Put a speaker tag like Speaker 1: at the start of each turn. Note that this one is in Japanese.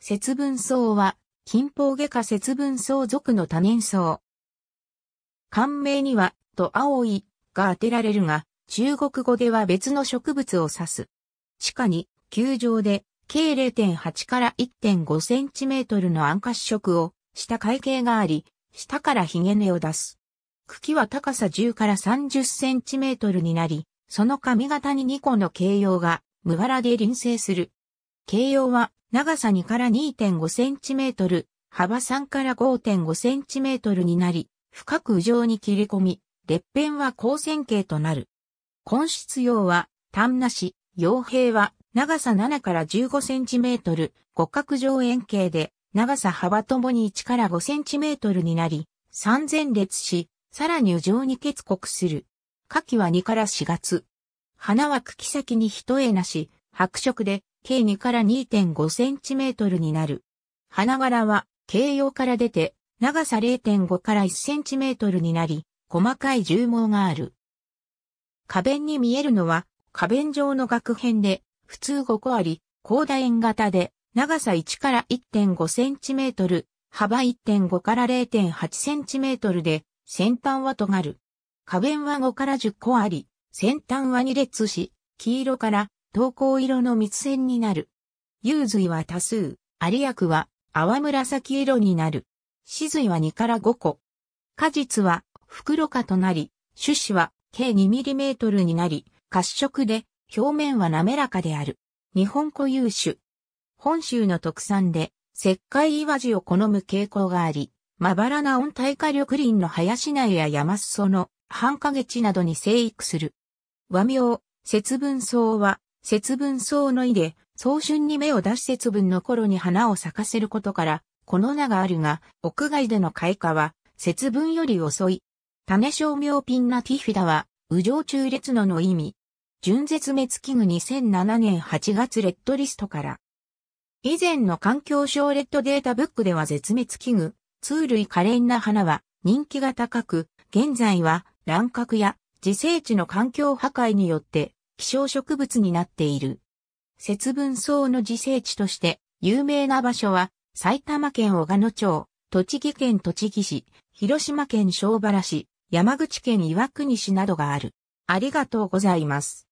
Speaker 1: 節分草は、近方下科節分草属の多年草。漢名には、と青いが当てられるが、中国語では別の植物を指す。地下に、球状で、計0.8から1.5センチメートルの暗褐色を、下階海形があり、下からヒゲ根を出す。茎は高さ10から30センチメートルになり、その髪型に2個の形容が、無柄で輪生する。形容は長さ2から2.5 c m 幅3から5.5 c m になり、深く上に切り込み、裂片は高線形となる。根室用は、単なし、傭兵は、長さ7から15 c m 五角上円形で、長さ幅ともに1から5 c m になり、三前列し、さらに上に結国する。夏季は2から4月。花は茎先に一重なし、白色で、計2から2.5センチメートルになる。花柄は、形容から出て、長さ0.5から1センチメートルになり、細かい重毛がある。花弁に見えるのは、花弁状の額片で、普通5個あり、高楕円型で、長さ1から1.5センチメートル、幅1.5から0.8センチメートルで、先端は尖る。花弁は5から10個あり、先端は2列し、黄色から投稿色の密線になる。幽髄は多数、有薬は淡紫色になる。死髄は2から5個。果実は袋化となり、種子は計 2mm になり、褐色で表面は滑らかである。日本固有種。本州の特産で石灰岩地を好む傾向があり、まばらな温帯化緑林の林内や山裾の半影地などに生育する。和名、節分草は節分草の意で、早春に芽を出し節分の頃に花を咲かせることから、この名があるが、屋外での開花は、節分より遅い。種小苗ピンナティフィダは、右上中列のの意味。純絶滅危惧2007年8月レッドリストから。以前の環境省レッドデータブックでは絶滅危惧、通類可憐な花は人気が高く、現在は乱獲や自生地の環境破壊によって希少植物になっている。節分草の自生地として有名な場所は埼玉県小鹿野町、栃木県栃木市、広島県小原市、山口県岩国市などがある。ありがとうございます。